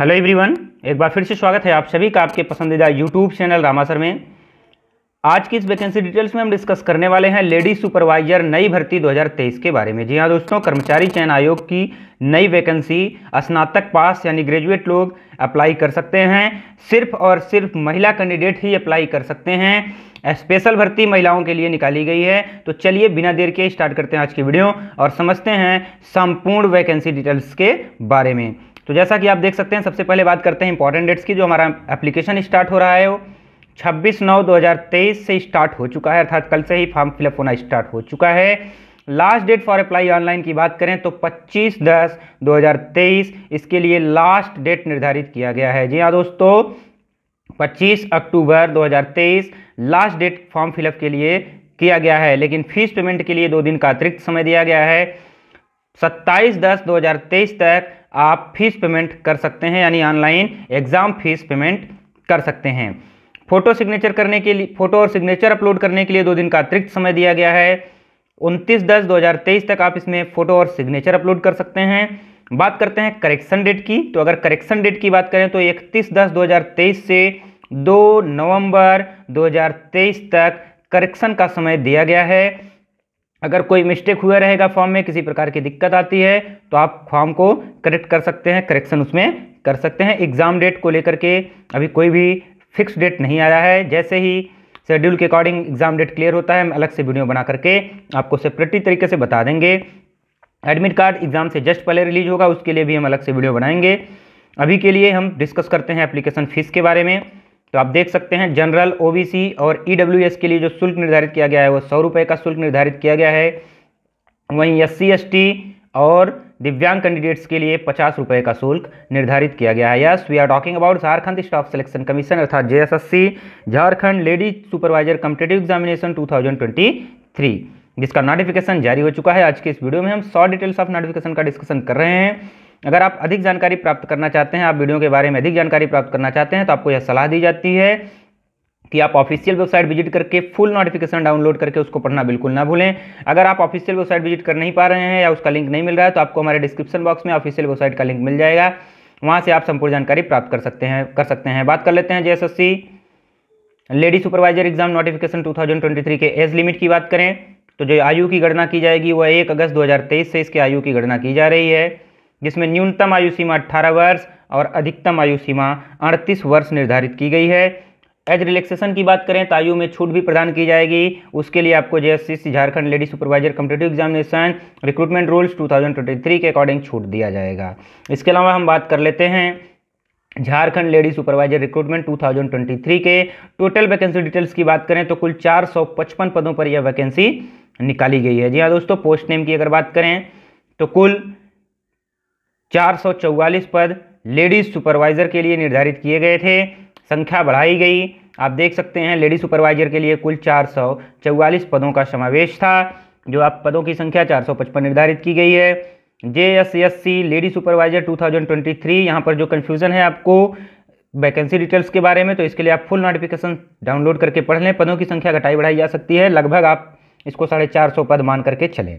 hello everyone एक बार फिर से स्वागत है आप सभी का आपके पसंदीदा यूट्यूब चैनल रामासर में आज की इस वैकेंसी डिटेल्स में हम डिस्कस करने वाले हैं लेडी सुपरवाइजर नई भर्ती 2023 के बारे में जी हाँ दोस्तों कर्मचारी चयन आयोग की नई वैकेंसी स्नातक पास यानी ग्रेजुएट लोग अप्लाई कर सकते हैं सिर्फ और सिर्फ महिला कैंडिडेट ही अप्लाई कर सकते हैं स्पेशल भर्ती महिलाओं के लिए निकाली गई है तो चलिए बिना देर के स्टार्ट करते हैं आज की वीडियो और समझते हैं संपूर्ण वैकेंसी डिटेल्स के बारे में तो जैसा कि आप देख सकते हैं सबसे पहले बात करते हैं इंपॉर्टेंट डेट्स की जो हमारा एप्लीकेशन स्टार्ट हो रहा है वो छब्बीस नौ 2023 से स्टार्ट हो चुका है अर्थात कल से ही फॉर्म फिलअप होना स्टार्ट हो चुका है last date for apply online की बात करें तो 25 दस 2023 इसके लिए लास्ट डेट निर्धारित किया गया है जी हाँ दोस्तों 25 अक्टूबर 2023 लास्ट डेट फॉर्म फिलअप के लिए किया गया है लेकिन फीस पेमेंट के लिए दो दिन का अतिरिक्त समय दिया गया है सत्ताईस दस 2023 तक आप फीस पेमेंट कर सकते हैं यानी ऑनलाइन एग्ज़ाम फीस पेमेंट कर सकते हैं फ़ोटो सिग्नेचर करने के लिए फ़ोटो और सिग्नेचर अपलोड करने के लिए दो दिन का अतिरिक्त समय दिया गया है उनतीस दस 2023 तक आप इसमें फ़ोटो और सिग्नेचर अपलोड कर सकते हैं बात करते हैं करेक्शन डेट की तो अगर करेक्शन डेट की बात करें तो इकतीस दस तेईस से दो नवंबर तेईस तक करेक्शन का समय दिया गया है अगर कोई मिस्टेक हुआ रहेगा फॉर्म में किसी प्रकार की दिक्कत आती है तो आप फॉर्म को करेक्ट कर सकते हैं करेक्शन उसमें कर सकते हैं एग्ज़ाम डेट को लेकर के अभी कोई भी फिक्स डेट नहीं आया है जैसे ही शेड्यूल के अकॉर्डिंग एग्ज़ाम डेट क्लियर होता है हम अलग से वीडियो बना करके आपको सेपरेटली तरीके से बता देंगे एडमिट कार्ड एग्ज़ाम से जस्ट पहले रिलीज होगा उसके लिए भी हम अलग से वीडियो बनाएंगे अभी के लिए हम डिस्कस करते हैं एप्लीकेशन फ़ीस के बारे में तो आप देख सकते हैं जनरल ओबीसी और ईडब्ल्यूएस e के लिए जो शुल्क निर्धारित किया गया है वो सौ रुपये का शुल्क निर्धारित किया गया है वहीं एस सी और दिव्यांग कैंडिडेट्स के लिए पचास रुपये का शुल्क निर्धारित किया गया है yes we are talking about Jharkhand staff selection commission अर्थात JSSC Jharkhand ladies supervisor competitive examination two जिसका नोटिफिकेशन जारी हो चुका है आज के इस वीडियो में हम सौ डिटेल्स ऑफ नोटिफिकेशन का डिस्कशन कर रहे हैं अगर आप अधिक जानकारी प्राप्त करना चाहते हैं आप वीडियो के बारे में अधिक जानकारी प्राप्त करना चाहते हैं तो आपको यह सलाह दी जाती है कि आप ऑफिशियल वेबसाइट विजिट करके फुल नोटिफिकेशन डाउनलोड करके उसको पढ़ना बिल्कुल ना भूलें अगर आप ऑफिशियल वेबसाइट विजिट कर नहीं पा रहे हैं या उसका लिंक नहीं मिल रहा है तो आपको हमारे डिस्क्रिप्शन बॉक्स में ऑफिशियल वेबसाइट का लिंक मिल जाएगा वहाँ से आप संपूर्ण जानकारी प्राप्त कर सकते हैं कर सकते हैं बात कर लेते हैं J lady supervisor exam notification two के एज लिमिट की बात करें तो जो आयु की गणना की जाएगी वह एक अगस्त दो से इसके आयु की गणना की जा रही है जिसमें न्यूनतम आयु सीमा 18 वर्ष और अधिकतम आयु सीमा 38 वर्ष निर्धारित की गई है एज रिलैक्सेशन की बात करें तो आयु में छूट भी प्रदान की जाएगी उसके लिए आपको JSC Jharkhand lady supervisor competitive examination recruitment rules 2023 के अकॉर्डिंग छूट दिया जाएगा इसके अलावा हम बात कर लेते हैं झारखंड लेडी सुपरवाइजर रिक्रूटमेंट 2023 के टोटल वैकेंसी डिटेल्स की बात करें तो कुल 455 पदों पर यह वैकेंसी निकाली गई है जी हाँ दोस्तों पोस्ट नेम की अगर बात करें तो कुल 444 पद लेडीज़ सुपरवाइज़र के लिए निर्धारित किए गए थे संख्या बढ़ाई गई आप देख सकते हैं लेडी सुपरवाइजर के लिए कुल चार पदों का समावेश था जो आप पदों की संख्या 455 निर्धारित की गई है J S S C lady supervisor 2023 यहाँ पर जो कन्फ्यूज़न है आपको वैकेंसी डिटेल्स के बारे में तो इसके लिए आप फुल नोटिफिकेशन डाउनलोड करके पढ़ लें पदों की संख्या घटाई बढ़ाई जा सकती है लगभग आप इसको साढ़े चार सौ पद मान करके चलें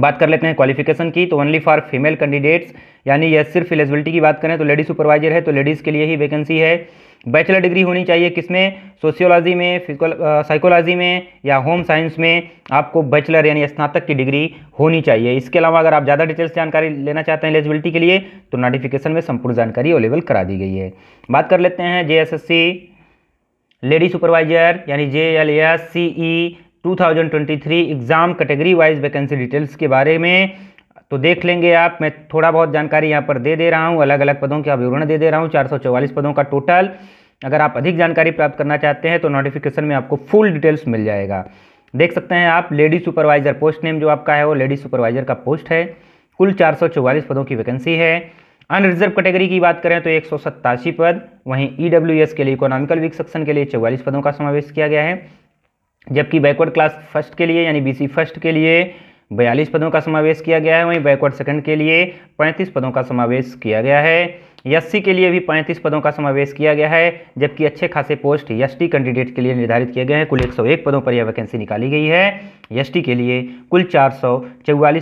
बात कर लेते हैं क्वालिफिकेशन की तो ओनली फॉर फीमेल कैंडिडेट्स यानी यह सिर्फ एलिजिबिलिटी की बात करें तो लेडीज सुपरवाइजर है तो लेडीज़ के लिए ही वैकेंसी है बैचलर डिग्री होनी चाहिए किसमें सोशियोलॉजी में फिजिकल साइकोलॉजी में या होम साइंस में आपको बैचलर यानी स्नातक की डिग्री होनी चाहिए इसके अलावा अगर आप ज़्यादा डिटेल्स जानकारी लेना चाहते हैं एलिजिबिलिटी के लिए तो नोटिफिकेशन में संपूर्ण जानकारी अवेलेबल करा दी गई है बात कर लेते हैं जे लेडी सुपरवाइजर यानी J L S C E 2023 exam category wise vacancy details के बारे में तो देख लेंगे आप मैं थोड़ा बहुत जानकारी यहाँ पर दे दे रहा हूँ अलग अलग पदों के विवरण दे दे रहा हूँ चार पदों का टोटल अगर आप अधिक जानकारी प्राप्त करना चाहते हैं तो नोटिफिकेशन में आपको फुल डिटेल्स मिल जाएगा देख सकते हैं आप लेडी सुपरवाइज़र पोस्ट नेम जो आपका है वो लेडी सुपरवाइज़र का पोस्ट है कुल चार पदों की वैकेंसी है अनरिजर्व कैटेगरी की बात करें तो एक पद वहीं ई e के लिए इकोनॉमिकल वीक सेक्शन के लिए चौवालीस पदों का समावेश किया गया है जबकि बैकवर्ड क्लास फर्स्ट के लिए यानी बीसी फर्स्ट के लिए बयालीस पदों का समावेश किया गया है वहीं बैकवर्ड सेकंड के लिए पैंतीस पदों का समावेश किया गया है एस के लिए भी 35 पदों का समावेश किया गया है जबकि अच्छे खासे पोस्ट एस कैंडिडेट के लिए निर्धारित किए गए हैं कुल 101 पदों पर यह वैकेंसी निकाली गई है एस के लिए कुल चार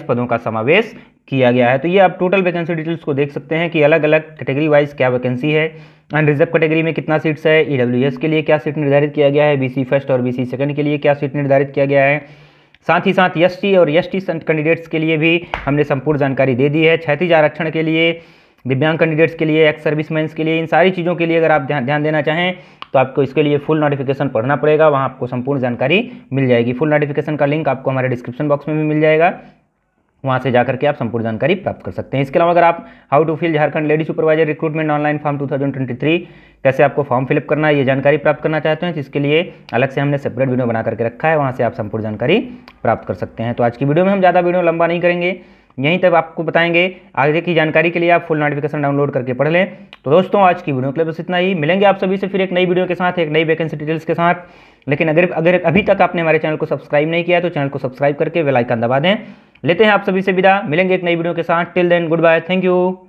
पदों का समावेश किया गया है तो ये आप टोटल वैकेंसी डिटेल्स को देख सकते हैं कि अलग अलग कैटेगरी वाइज क्या वैकेंसी है अनरिजर्व कैटेगरी में कितना सीट्स है ई के लिए क्या सीट निर्धारित किया गया है बी फर्स्ट और बी सेकंड के लिए क्या सीट निर्धारित किया गया है साथ ही साथ एस और एस कैंडिडेट्स के लिए भी हमने संपूर्ण जानकारी दे दी है क्षतिज आरक्षण के लिए दिव्यांग कैंडिडेट्स के लिए एक्स सर्विसमैन के लिए इन सारी चीज़ों के लिए अगर आप ध्यान देना चाहें तो आपको इसके लिए फुल नोटिफिकेशन पढ़ना पड़ेगा वहाँ आपको संपूर्ण जानकारी मिल जाएगी फुल नोटिफिकेशन का लिंक आपको हमारे डिस्क्रिप्शन बॉक्स में भी मिल जाएगा वहाँ से जाकर के आप संपूर्ण जानकारी प्राप्त कर सकते हैं इसके अलावा अगर आप how to fill Jharkhand lady supervisor recruitment online form 2023 कैसे आपको फॉर्म फिलअप करना है ये जानकारी प्राप्त करना चाहते हैं तो इसके लिए अलग से हमने सेपरेट वीडियो बना करके रखा है वहाँ से आप संपूर्ण जानकारी प्राप्त कर सकते हैं तो आज की वीडियो में हम ज़्यादा वीडियो लंबा नहीं करेंगे यहीं तक आपको बताएंगे आगे की जानकारी के लिए आप फुल नोटिफिकेशन डाउनलोड करके पढ़ लें तो दोस्तों आज की वीडियो के लिए बस इतना ही मिलेंगे आप सभी से फिर एक नई वीडियो के साथ एक नई वैकेंसी डिटेल्स के साथ लेकिन अगर अगर अभी तक आपने हमारे चैनल को सब्सक्राइब नहीं किया तो चैनल को सब्सक्राइब करके वेलाइकन दबा दें लेते हैं आप सभी से विदा मिलेंगे एक नई वीडियो के साथ till then goodbye thank you